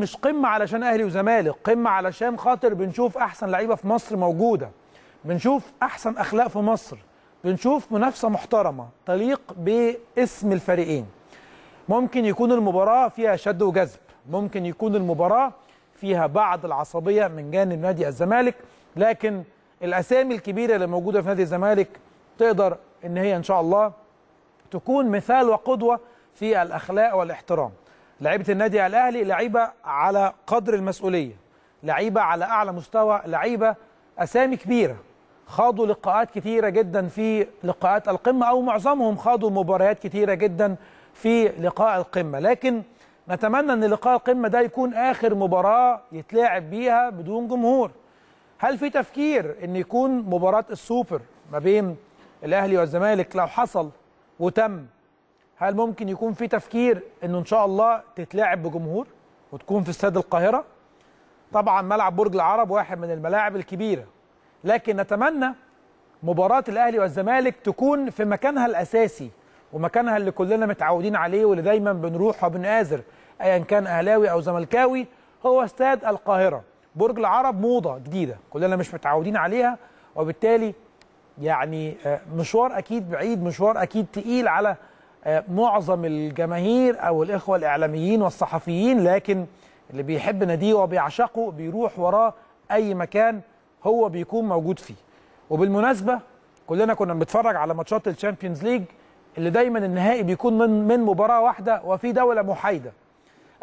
مش قمه علشان اهلي وزمالك قمه علشان خاطر بنشوف احسن لعيبه في مصر موجوده بنشوف احسن اخلاق في مصر بنشوف منافسه محترمه تليق باسم الفريقين ممكن يكون المباراه فيها شد وجذب ممكن يكون المباراه فيها بعض العصبيه من جانب نادي الزمالك لكن الاسامي الكبيره اللي موجوده في نادي الزمالك تقدر ان هي ان شاء الله تكون مثال وقدوه في الاخلاق والاحترام لعيبه النادي الاهلي لعيبه على قدر المسؤوليه لعيبه على اعلى مستوى لعيبه اسامي كبيره خاضوا لقاءات كثيره جدا في لقاءات القمه او معظمهم خاضوا مباريات كثيره جدا في لقاء القمه لكن نتمنى ان لقاء القمه ده يكون اخر مباراه يتلعب بيها بدون جمهور هل في تفكير ان يكون مباراه السوبر ما بين الاهلي والزمالك لو حصل وتم هل ممكن يكون في تفكير انه ان شاء الله تتلعب بجمهور وتكون في استاد القاهره طبعا ملعب برج العرب واحد من الملاعب الكبيره لكن نتمنى مباراه الاهلي والزمالك تكون في مكانها الاساسي ومكانها اللي كلنا متعودين عليه واللي دايما بنروح وبنآزر ايا كان اهلاوي او زملكاوي هو استاد القاهره برج العرب موضه جديده كلنا مش متعودين عليها وبالتالي يعني آه، مشوار اكيد بعيد مشوار اكيد تقيل على آه، معظم الجماهير او الاخوه الاعلاميين والصحفيين لكن اللي بيحب ناديه وبيعشقه بيروح وراه اي مكان هو بيكون موجود فيه وبالمناسبه كلنا كنا بنتفرج على ماتشات الشامبيونز ليج اللي دايما النهائي بيكون من من مباراه واحده وفي دوله محايده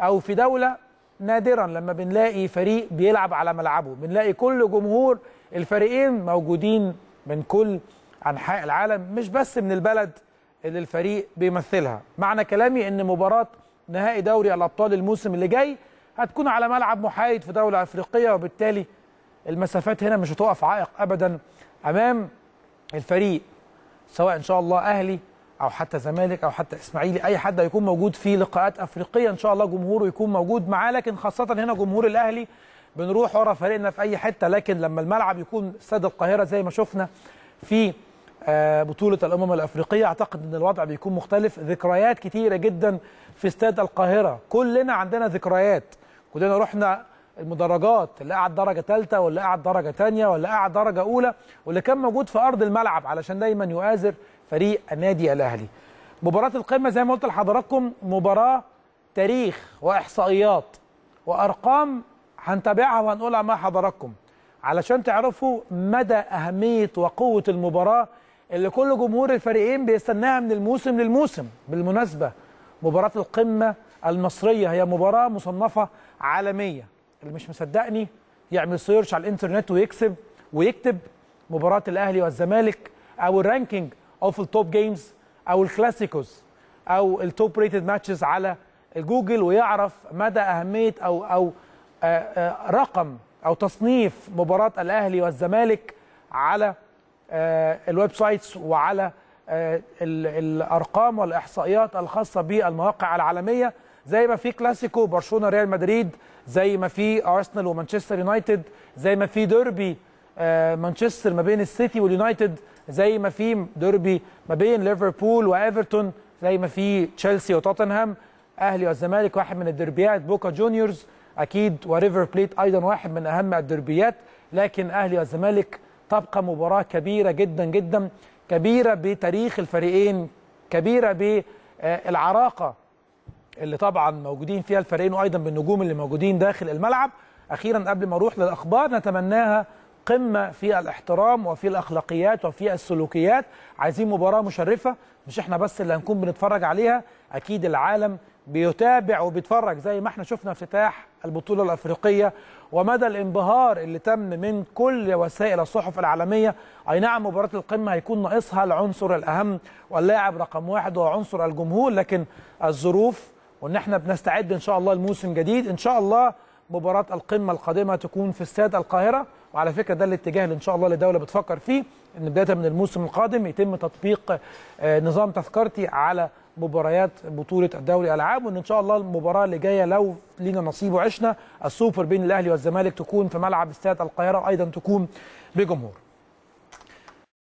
او في دوله نادرا لما بنلاقي فريق بيلعب على ملعبه بنلاقي كل جمهور الفريقين موجودين من كل انحاء العالم مش بس من البلد اللي الفريق بيمثلها معنى كلامي ان مباراه نهائي دوري الابطال الموسم اللي جاي هتكون على ملعب محايد في دوله افريقيه وبالتالي المسافات هنا مش هتقف عائق ابدا امام الفريق سواء ان شاء الله اهلي او حتى زمالك او حتى اسماعيلي اي حد هيكون موجود في لقاءات افريقيه ان شاء الله جمهوره يكون موجود معاه لكن خاصه هنا جمهور الاهلي بنروح ورا فريقنا في اي حته لكن لما الملعب يكون استاد القاهره زي ما شفنا في آه، بطولة الأمم الأفريقية أعتقد أن الوضع بيكون مختلف ذكريات كتيرة جدا في استاد القاهرة كلنا عندنا ذكريات كلنا رحنا المدرجات اللي قعد درجة ثالثة واللي قعد درجة ثانية واللي قعد درجة أولى واللي كان موجود في أرض الملعب علشان دايما يؤازر فريق النادي الأهلي مباراة القمة زي ما قلت لحضراتكم مباراة تاريخ وإحصائيات وأرقام هنتابعها وهنقولها مع حضراتكم علشان تعرفوا مدى أهمية وقوة المباراة اللي كل جمهور الفريقين بيستناها من الموسم للموسم بالمناسبة مباراة القمة المصرية هي مباراة مصنفة عالمية اللي مش مصدقني يعمل سيرش على الانترنت ويكسب ويكتب مباراة الأهلي والزمالك أو الرانكينج أو في التوب جيمز أو الكلاسيكوز أو التوب ريتد ماتشز على جوجل ويعرف مدى أهمية أو أو آه، آه، رقم أو تصنيف مباراة الأهلي والزمالك على آه، الويب سايتس وعلى آه، الارقام والاحصائيات الخاصه بالمواقع العالميه زي ما في كلاسيكو برشلونه ريال مدريد زي ما في ارسنال ومانشستر يونايتد زي ما في ديربي آه، مانشستر ما بين السيتي واليونايتد زي ما في ديربي ما بين ليفربول وايفرتون زي ما في تشيلسي وتوتنهام اهلي والزمالك واحد من الدربيات بوكا جونيورز اكيد وريفر بليت ايضا واحد من اهم الدربيات لكن اهلي والزمالك تبقى مباراة كبيرة جدا جدا كبيرة بتاريخ الفريقين كبيرة بالعراقة اللي طبعا موجودين فيها الفريقين وأيضا بالنجوم اللي موجودين داخل الملعب أخيرا قبل ما أروح للأخبار نتمناها قمة في الاحترام وفي الأخلاقيات وفي السلوكيات عايزين مباراة مشرفة مش احنا بس اللي هنكون بنتفرج عليها أكيد العالم بيتابع وبيتفرج زي ما احنا شفنا افتتاح البطولة الأفريقية ومدى الانبهار اللي تم من كل وسائل الصحف العالمية أي نعم مباراة القمة هيكون ناقصها العنصر الأهم واللاعب رقم واحد هو عنصر الجمهور لكن الظروف وإن احنا بنستعد إن شاء الله لموسم جديد إن شاء الله مباراة القمة القادمة تكون في استاد القاهرة وعلى فكرة ده الاتجاه اللي إن شاء الله الدولة بتفكر فيه إن بداية من الموسم القادم يتم تطبيق آه، نظام تذكرتي على مباريات بطوله الدوري العاب وان ان شاء الله المباراه اللي جايه لو لينا نصيب وعشنا السوبر بين الاهلي والزمالك تكون في ملعب استاد القاهره ايضا تكون بجمهور